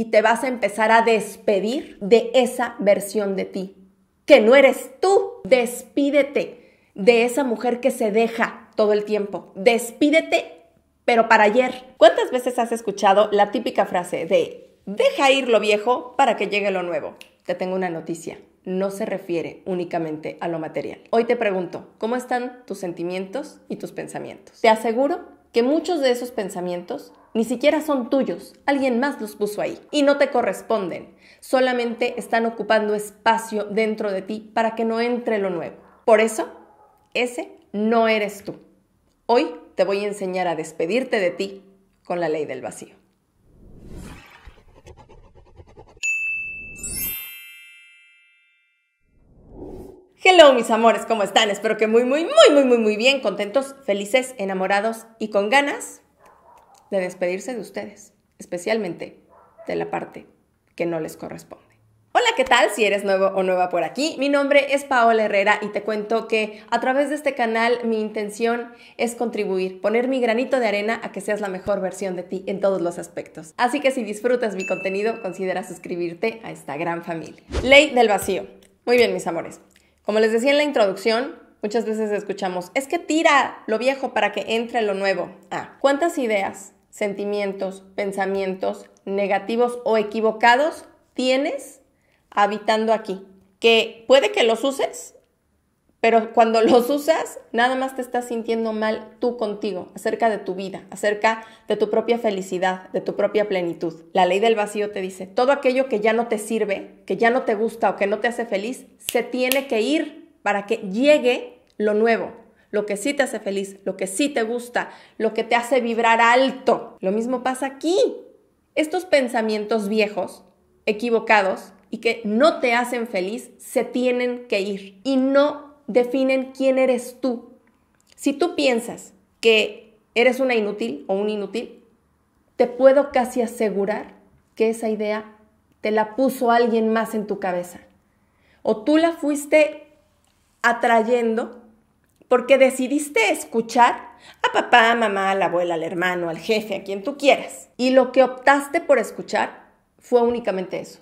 y te vas a empezar a despedir de esa versión de ti, que no eres tú. Despídete de esa mujer que se deja todo el tiempo. Despídete, pero para ayer. ¿Cuántas veces has escuchado la típica frase de deja ir lo viejo para que llegue lo nuevo? Te tengo una noticia. No se refiere únicamente a lo material. Hoy te pregunto, ¿cómo están tus sentimientos y tus pensamientos? Te aseguro que muchos de esos pensamientos ni siquiera son tuyos, alguien más los puso ahí y no te corresponden, solamente están ocupando espacio dentro de ti para que no entre lo nuevo. Por eso, ese no eres tú. Hoy te voy a enseñar a despedirte de ti con la ley del vacío. Hello mis amores, ¿cómo están? Espero que muy, muy, muy, muy, muy, muy bien, contentos, felices, enamorados y con ganas de despedirse de ustedes, especialmente de la parte que no les corresponde. Hola, ¿qué tal? Si eres nuevo o nueva por aquí, mi nombre es Paola Herrera y te cuento que a través de este canal mi intención es contribuir, poner mi granito de arena a que seas la mejor versión de ti en todos los aspectos. Así que si disfrutas mi contenido, considera suscribirte a esta gran familia. Ley del vacío. Muy bien, mis amores. Como les decía en la introducción, muchas veces escuchamos, es que tira lo viejo para que entre lo nuevo. Ah, ¿cuántas ideas sentimientos, pensamientos negativos o equivocados tienes habitando aquí. Que puede que los uses, pero cuando los usas, nada más te estás sintiendo mal tú contigo, acerca de tu vida, acerca de tu propia felicidad, de tu propia plenitud. La ley del vacío te dice, todo aquello que ya no te sirve, que ya no te gusta o que no te hace feliz, se tiene que ir para que llegue lo nuevo lo que sí te hace feliz, lo que sí te gusta, lo que te hace vibrar alto. Lo mismo pasa aquí. Estos pensamientos viejos, equivocados y que no te hacen feliz, se tienen que ir y no definen quién eres tú. Si tú piensas que eres una inútil o un inútil, te puedo casi asegurar que esa idea te la puso alguien más en tu cabeza. O tú la fuiste atrayendo porque decidiste escuchar a papá, a mamá, a la abuela, al hermano, al jefe, a quien tú quieras. Y lo que optaste por escuchar fue únicamente eso.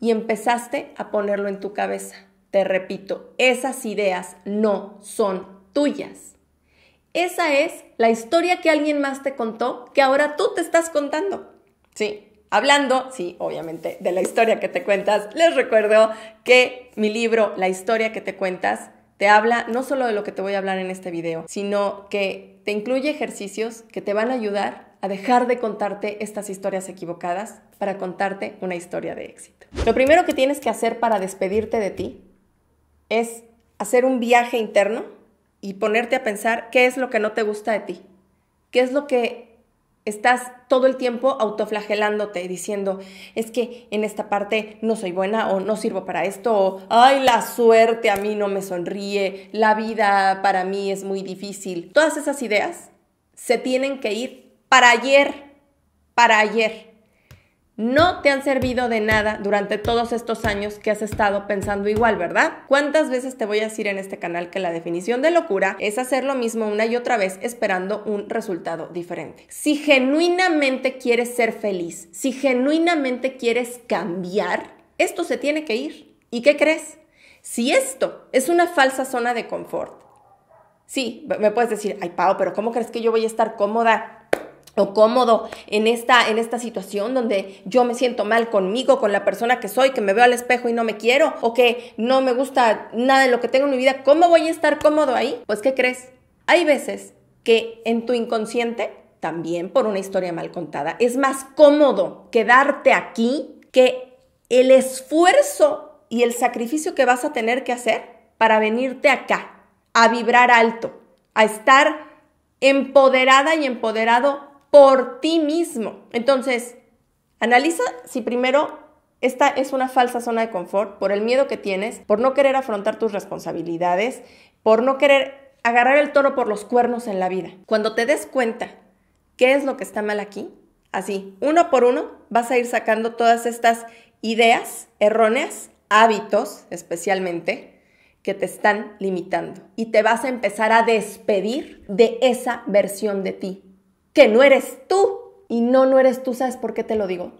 Y empezaste a ponerlo en tu cabeza. Te repito, esas ideas no son tuyas. Esa es la historia que alguien más te contó que ahora tú te estás contando. Sí, Hablando, sí, obviamente, de la historia que te cuentas, les recuerdo que mi libro, La historia que te cuentas, te habla no solo de lo que te voy a hablar en este video, sino que te incluye ejercicios que te van a ayudar a dejar de contarte estas historias equivocadas para contarte una historia de éxito. Lo primero que tienes que hacer para despedirte de ti es hacer un viaje interno y ponerte a pensar qué es lo que no te gusta de ti, qué es lo que Estás todo el tiempo autoflagelándote, diciendo, es que en esta parte no soy buena o no sirvo para esto, o, ay, la suerte a mí no me sonríe, la vida para mí es muy difícil. Todas esas ideas se tienen que ir para ayer, para ayer no te han servido de nada durante todos estos años que has estado pensando igual, ¿verdad? ¿Cuántas veces te voy a decir en este canal que la definición de locura es hacer lo mismo una y otra vez esperando un resultado diferente? Si genuinamente quieres ser feliz, si genuinamente quieres cambiar, esto se tiene que ir. ¿Y qué crees? Si esto es una falsa zona de confort, sí, me puedes decir, ay Pau, pero ¿cómo crees que yo voy a estar cómoda o cómodo en esta, en esta situación donde yo me siento mal conmigo, con la persona que soy, que me veo al espejo y no me quiero, o que no me gusta nada de lo que tengo en mi vida, ¿cómo voy a estar cómodo ahí? Pues ¿qué crees? Hay veces que en tu inconsciente, también por una historia mal contada, es más cómodo quedarte aquí que el esfuerzo y el sacrificio que vas a tener que hacer para venirte acá, a vibrar alto, a estar empoderada y empoderado por ti mismo. Entonces, analiza si primero esta es una falsa zona de confort por el miedo que tienes, por no querer afrontar tus responsabilidades, por no querer agarrar el toro por los cuernos en la vida. Cuando te des cuenta qué es lo que está mal aquí, así, uno por uno, vas a ir sacando todas estas ideas erróneas, hábitos especialmente, que te están limitando y te vas a empezar a despedir de esa versión de ti que no eres tú. Y no, no eres tú, ¿sabes por qué te lo digo?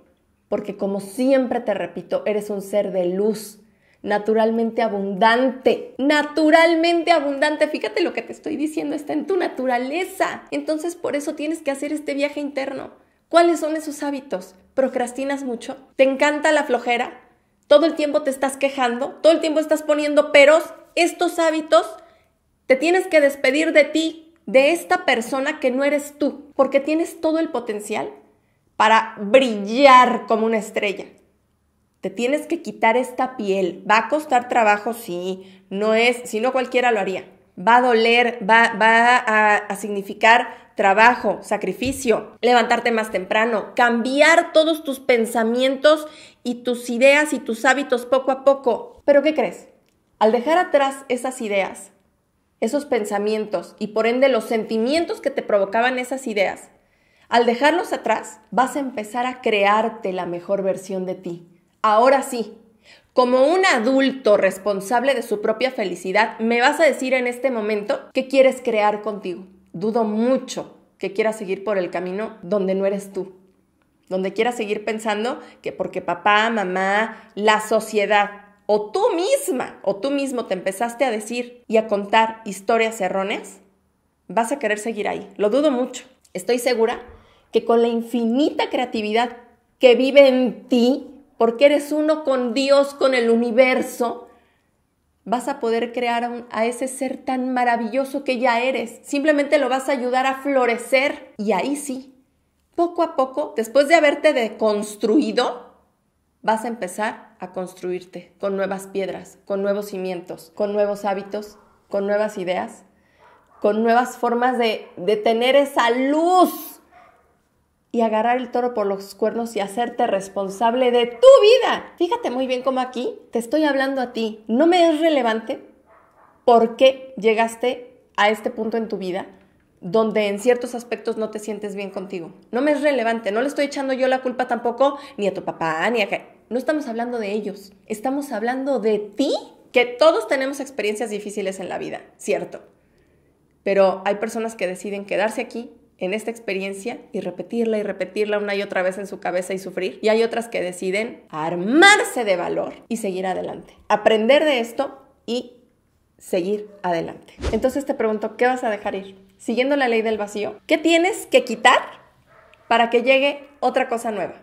Porque como siempre te repito, eres un ser de luz, naturalmente abundante, naturalmente abundante. Fíjate lo que te estoy diciendo, está en tu naturaleza. Entonces por eso tienes que hacer este viaje interno. ¿Cuáles son esos hábitos? ¿Procrastinas mucho? ¿Te encanta la flojera? ¿Todo el tiempo te estás quejando? ¿Todo el tiempo estás poniendo peros? Estos hábitos, te tienes que despedir de ti de esta persona que no eres tú, porque tienes todo el potencial para brillar como una estrella. Te tienes que quitar esta piel. Va a costar trabajo, sí. No es, si no cualquiera lo haría. Va a doler, va, a, a significar trabajo, sacrificio, levantarte más temprano, cambiar todos tus pensamientos y tus ideas y tus hábitos poco a poco. Pero ¿qué crees? Al dejar atrás esas ideas, esos pensamientos y por ende los sentimientos que te provocaban esas ideas, al dejarlos atrás vas a empezar a crearte la mejor versión de ti. Ahora sí, como un adulto responsable de su propia felicidad, me vas a decir en este momento qué quieres crear contigo. Dudo mucho que quieras seguir por el camino donde no eres tú, donde quieras seguir pensando que porque papá, mamá, la sociedad o tú misma o tú mismo te empezaste a decir y a contar historias erróneas, vas a querer seguir ahí. Lo dudo mucho. Estoy segura que con la infinita creatividad que vive en ti, porque eres uno con Dios, con el universo, vas a poder crear a, a, ese ser tan maravilloso que ya eres. Simplemente lo vas a ayudar a florecer. Y ahí sí, poco a poco, después de haberte deconstruido, vas a empezar a construirte con nuevas piedras, con nuevos cimientos, con nuevos hábitos, con nuevas ideas, con nuevas formas de, tener esa luz y agarrar el toro por los cuernos y hacerte responsable de tu vida. Fíjate muy bien cómo aquí te estoy hablando a ti. No me es relevante por qué llegaste a este punto en tu vida donde en ciertos aspectos no te sientes bien contigo. No me es relevante, no le estoy echando yo la culpa tampoco ni a tu papá, ni a No estamos hablando de ellos, estamos hablando de ti, que todos tenemos experiencias difíciles en la vida, cierto. Pero hay personas que deciden quedarse aquí en esta experiencia y repetirla y repetirla una y otra vez en su cabeza y sufrir. Y hay otras que deciden armarse de valor y seguir adelante. Aprender de esto y seguir adelante. Entonces te pregunto, ¿qué vas a dejar ir? siguiendo la ley del vacío, ¿qué tienes que quitar para que llegue otra cosa nueva?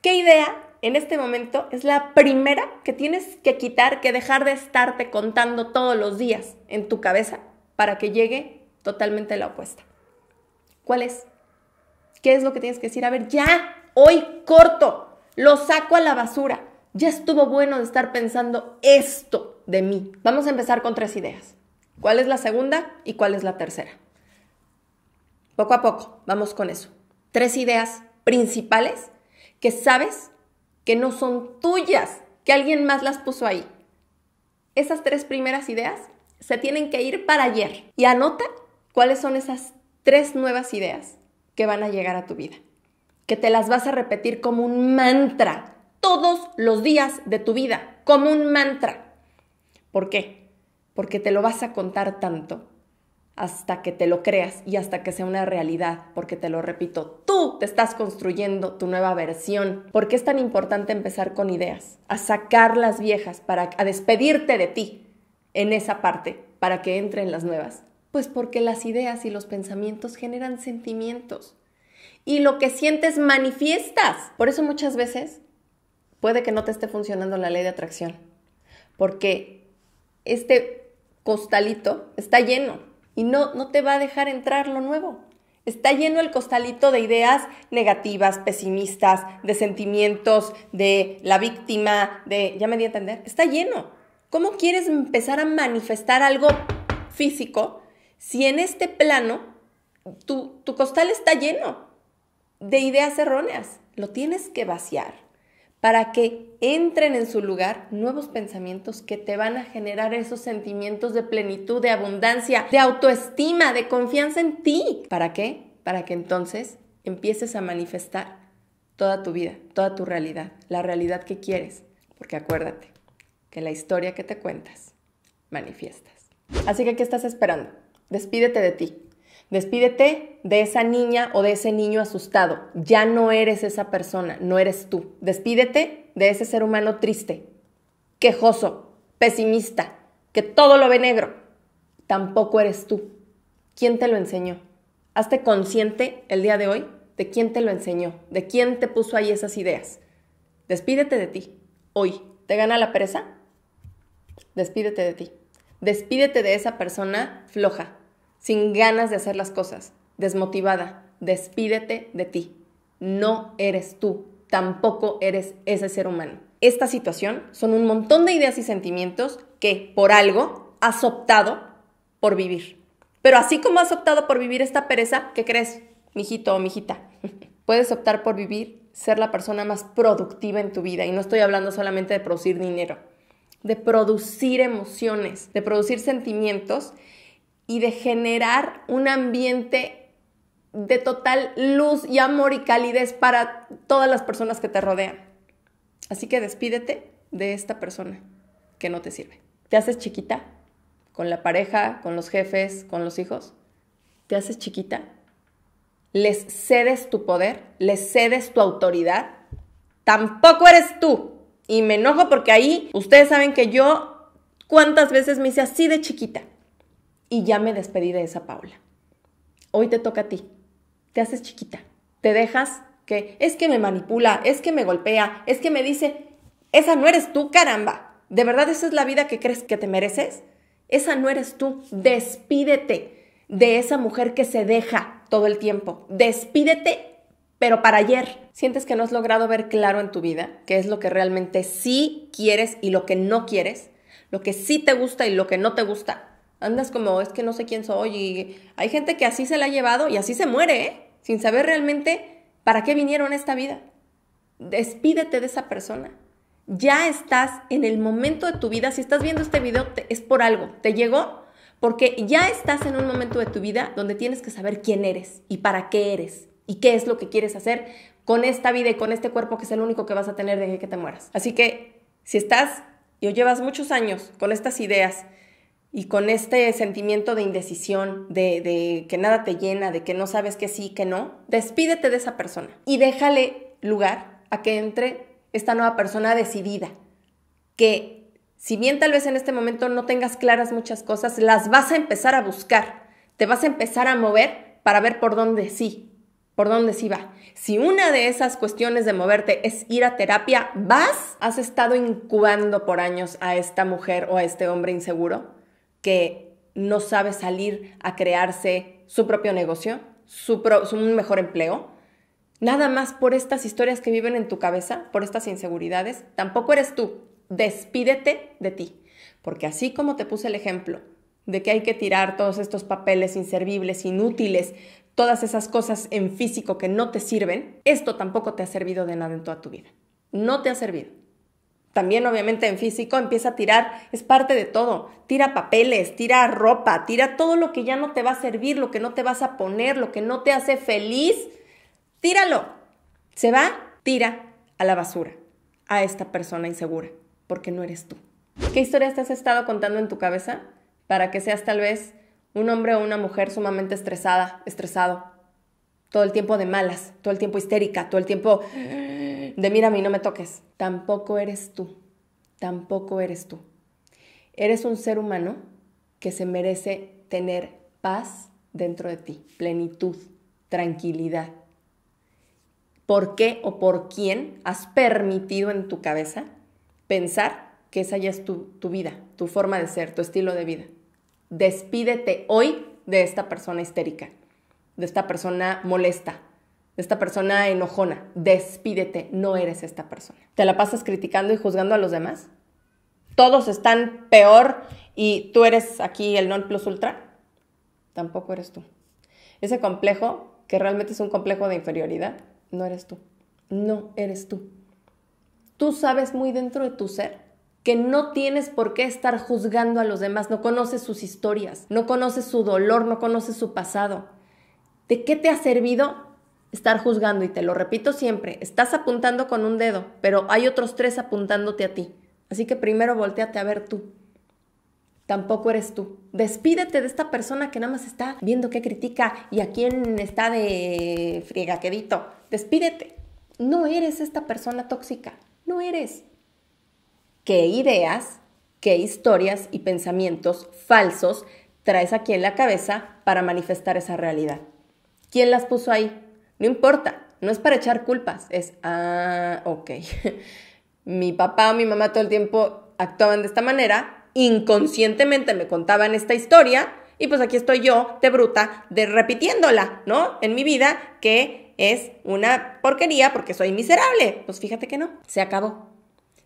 ¿Qué idea en este momento es la primera que tienes que quitar, que dejar de estarte contando todos los días en tu cabeza para que llegue totalmente la opuesta? ¿Cuál es? ¿Qué es lo que tienes que decir? A ver, ya, hoy corto, lo saco a la basura. Ya estuvo bueno de estar pensando esto de mí. Vamos a empezar con tres ideas. ¿Cuál es la segunda y cuál es la tercera? Poco a poco, vamos con eso. Tres ideas principales que sabes que no son tuyas, que alguien más las puso ahí. Esas tres primeras ideas se tienen que ir para ayer y anota cuáles son esas tres nuevas ideas que van a llegar a tu vida, que te las vas a repetir como un mantra todos los días de tu vida, como un mantra. ¿Por qué? porque te lo vas a contar tanto hasta que te lo creas y hasta que sea una realidad, porque te lo repito, tú te estás construyendo tu nueva versión. ¿Por qué es tan importante empezar con ideas? A sacar las viejas, para, a despedirte de ti en esa parte, para que entren las nuevas. Pues porque las ideas y los pensamientos generan sentimientos. Y lo que sientes manifiestas. Por eso muchas veces puede que no te esté funcionando la ley de atracción. Porque este costalito está lleno y no, no te va a dejar entrar lo nuevo. Está lleno el costalito de ideas negativas, pesimistas, de sentimientos, de la víctima, de... ¿Ya me di a entender? Está lleno. ¿Cómo quieres empezar a manifestar algo físico si en este plano tu costal está lleno de ideas erróneas? Lo tienes que vaciar para que entren en su lugar nuevos pensamientos que te van a generar esos sentimientos de plenitud, de abundancia, de autoestima, de confianza en ti. ¿Para qué? Para que entonces empieces a manifestar toda tu vida, toda tu realidad, la realidad que quieres. Porque acuérdate que la historia que te cuentas, manifiestas. Así que, ¿qué estás esperando? Despídete de ti. Despídete de esa niña o de ese niño asustado. Ya no eres esa persona, no eres tú. Despídete de ese ser humano triste, quejoso, pesimista, que todo lo ve negro. Tampoco eres tú. ¿Quién te lo enseñó? Hazte consciente el día de hoy de quién te lo enseñó, de quién te puso ahí esas ideas. Despídete de ti. Hoy, ¿te gana la pereza? Despídete de ti. Despídete de esa persona floja, sin ganas de hacer las cosas, desmotivada, despídete de ti. No eres tú, tampoco eres ese ser humano. Esta situación son un montón de ideas y sentimientos que por algo has optado por vivir. Pero así como has optado por vivir esta pereza, ¿qué crees, mijito o mijita? Puedes optar por vivir, ser la persona más productiva en tu vida. Y no estoy hablando solamente de producir dinero, de producir emociones, de producir sentimientos y de generar un ambiente de total luz y amor y calidez para todas las personas que te rodean. Así que despídete de esta persona que no te sirve. ¿Te haces chiquita? ¿Con la pareja, con los jefes, con los hijos? ¿Te haces chiquita? ¿Les cedes tu poder? ¿Les cedes tu autoridad? Tampoco eres tú. Y me enojo porque ahí ustedes saben que yo cuántas veces me hice así de chiquita y ya me despedí de esa Paula. Hoy te toca a ti. Te haces chiquita. Te dejas que es que me manipula, es que me golpea, es que me dice, esa no eres tú, caramba. ¿De verdad esa es la vida que crees que te mereces? Esa no eres tú. Despídete de esa mujer que se deja todo el tiempo. Despídete, pero para ayer. ¿Sientes que no has logrado ver claro en tu vida qué es lo que realmente sí quieres y lo que no quieres? Lo que sí te gusta y lo que no te gusta Andas como, es que no sé quién soy y hay gente que así se la ha llevado y así se muere, ¿eh? sin saber realmente para qué vinieron a esta vida. Despídete de esa persona. Ya estás en el momento de tu vida, si estás viendo este video es por algo, te llegó porque ya estás en un momento de tu vida donde tienes que saber quién eres y para qué eres y qué es lo que quieres hacer con esta vida y con este cuerpo que es el único que vas a tener de que te mueras. Así que si estás y o llevas muchos años con estas ideas y con este sentimiento de indecisión, de, que nada te llena, de que no sabes que sí, que no, despídete de esa persona y déjale lugar a que entre esta nueva persona decidida, que si bien tal vez en este momento no tengas claras muchas cosas, las vas a empezar a buscar, te vas a empezar a mover para ver por dónde sí, por dónde sí va. Si una de esas cuestiones de moverte es ir a terapia, vas, has estado incubando por años a esta mujer o a este hombre inseguro, que no sabe salir a crearse su propio negocio, su, mejor empleo. Nada más por estas historias que viven en tu cabeza, por estas inseguridades, tampoco eres tú. Despídete de ti. Porque así como te puse el ejemplo de que hay que tirar todos estos papeles inservibles, inútiles, todas esas cosas en físico que no te sirven, esto tampoco te ha servido de nada en toda tu vida. No te ha servido. También obviamente en físico empieza a tirar, es parte de todo. Tira papeles, tira ropa, tira todo lo que ya no te va a servir, lo que no te vas a poner, lo que no te hace feliz. Tíralo. Se va, tira a la basura a esta persona insegura, porque no eres tú. ¿Qué historias te has estado contando en tu cabeza para que seas tal vez un hombre o una mujer sumamente estresada, estresado, todo el tiempo de malas, todo el tiempo histérica, todo el tiempo de mira a mí, no me toques. Tampoco eres tú, tampoco eres tú. Eres un ser humano que se merece tener paz dentro de ti, plenitud, tranquilidad. ¿Por qué o por quién has permitido en tu cabeza pensar que esa ya es tu, tu vida, tu forma de ser, tu estilo de vida? Despídete hoy de esta persona histérica de esta persona molesta, de esta persona enojona. Despídete, no eres esta persona. ¿Te la pasas criticando y juzgando a los demás? ¿Todos están peor y tú eres aquí el non plus ultra? Tampoco eres tú. Ese complejo, que realmente es un complejo de inferioridad, no eres tú. No eres tú. Tú sabes muy dentro de tu ser que no tienes por qué estar juzgando a los demás, no conoces sus historias, no conoces su dolor, no conoces su pasado. ¿De qué te ha servido estar juzgando? Y te lo repito siempre, estás apuntando con un dedo, pero hay otros tres apuntándote a ti. Así que primero volteate a ver tú. Tampoco eres tú. Despídete de esta persona que nada más está viendo qué critica y a quién está de friega quedito Despídete. No eres esta persona tóxica. No eres. ¿Qué ideas, qué historias y pensamientos falsos traes aquí en la cabeza para manifestar esa realidad? ¿Quién las puso ahí? No importa, no es para echar culpas, es, ah, ok. mi papá o mi mamá todo el tiempo actuaban de esta manera, inconscientemente me contaban esta historia y pues aquí estoy yo, de bruta, de repitiéndola, ¿no? En mi vida, que es una porquería porque soy miserable. Pues fíjate que no, se acabó.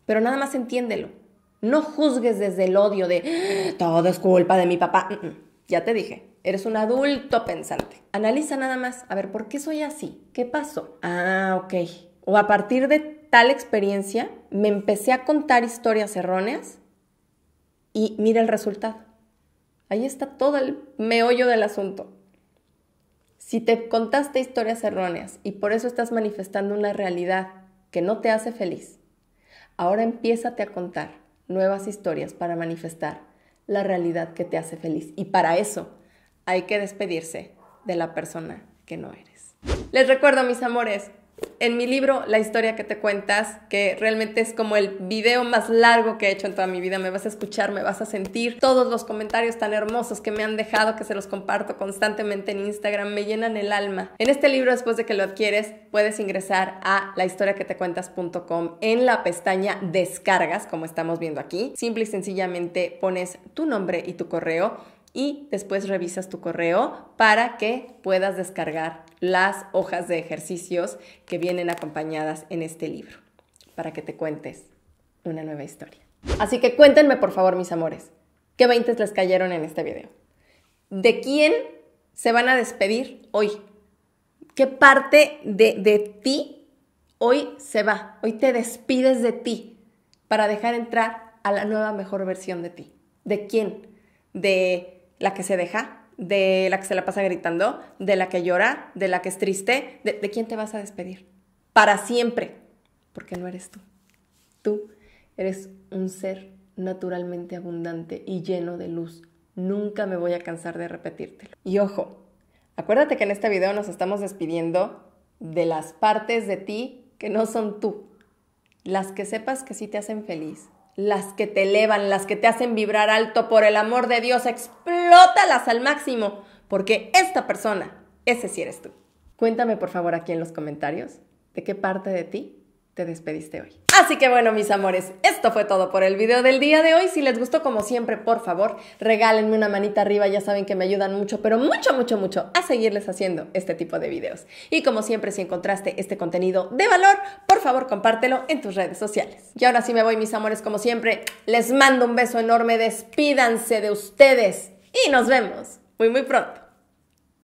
Pero nada más entiéndelo. No juzgues desde el odio de ah, todo es culpa de mi papá. Mm, mm. Ya te dije, eres un adulto pensante. Analiza nada más, a ver, ¿por qué soy así? ¿Qué pasó? Ah, ok. O a partir de tal experiencia, me empecé a contar historias erróneas y mira el resultado. Ahí está todo el meollo del asunto. Si te contaste historias erróneas y por eso estás manifestando una realidad que no te hace feliz, ahora empiézate a contar nuevas historias para manifestar la realidad que te hace feliz. Y para eso hay que despedirse de la persona que no eres. Les recuerdo, mis amores, en mi libro La historia que te cuentas, que realmente es como el video más largo que he hecho en toda mi vida, me vas a escuchar, me vas a sentir, todos los comentarios tan hermosos que me han dejado, que se los comparto constantemente en Instagram, me llenan el alma. En este libro, después de que lo adquieres, puedes ingresar a lahistoriaquetecuentas.com en la pestaña descargas, como estamos viendo aquí. Simple y sencillamente pones tu nombre y tu correo y después revisas tu correo para que puedas descargar las hojas de ejercicios que vienen acompañadas en este libro, para que te cuentes una nueva historia. Así que cuéntenme, por favor, mis amores, ¿qué 20 les cayeron en este video? ¿De quién se van a despedir hoy? ¿Qué parte de, de ti hoy se va? Hoy te despides de ti para dejar entrar a la nueva mejor versión de ti. ¿De quién? ¿De la que se deja? de la que se la pasa gritando, de la que llora, de la que es triste, de, quién te vas a despedir. Para siempre, porque no eres tú. Tú eres un ser naturalmente abundante y lleno de luz. Nunca me voy a cansar de repetírtelo. Y ojo, acuérdate que en este video nos estamos despidiendo de las partes de ti que no son tú. Las que sepas que sí te hacen feliz, las que te elevan, las que te hacen vibrar alto, por el amor de Dios, explótalas al máximo, porque esta persona, ese sí eres tú. Cuéntame por favor aquí en los comentarios de qué parte de ti te despediste hoy. Así que bueno, mis amores, esto fue todo por el video del día de hoy. Si les gustó, como siempre, por favor, regálenme una manita arriba. Ya saben que me ayudan mucho, pero mucho, mucho, mucho a seguirles haciendo este tipo de videos. Y como siempre, si encontraste este contenido de valor, por favor, compártelo en tus redes sociales. Y ahora sí me voy, mis amores, como siempre, les mando un beso enorme. Despídanse de ustedes y nos vemos muy muy pronto.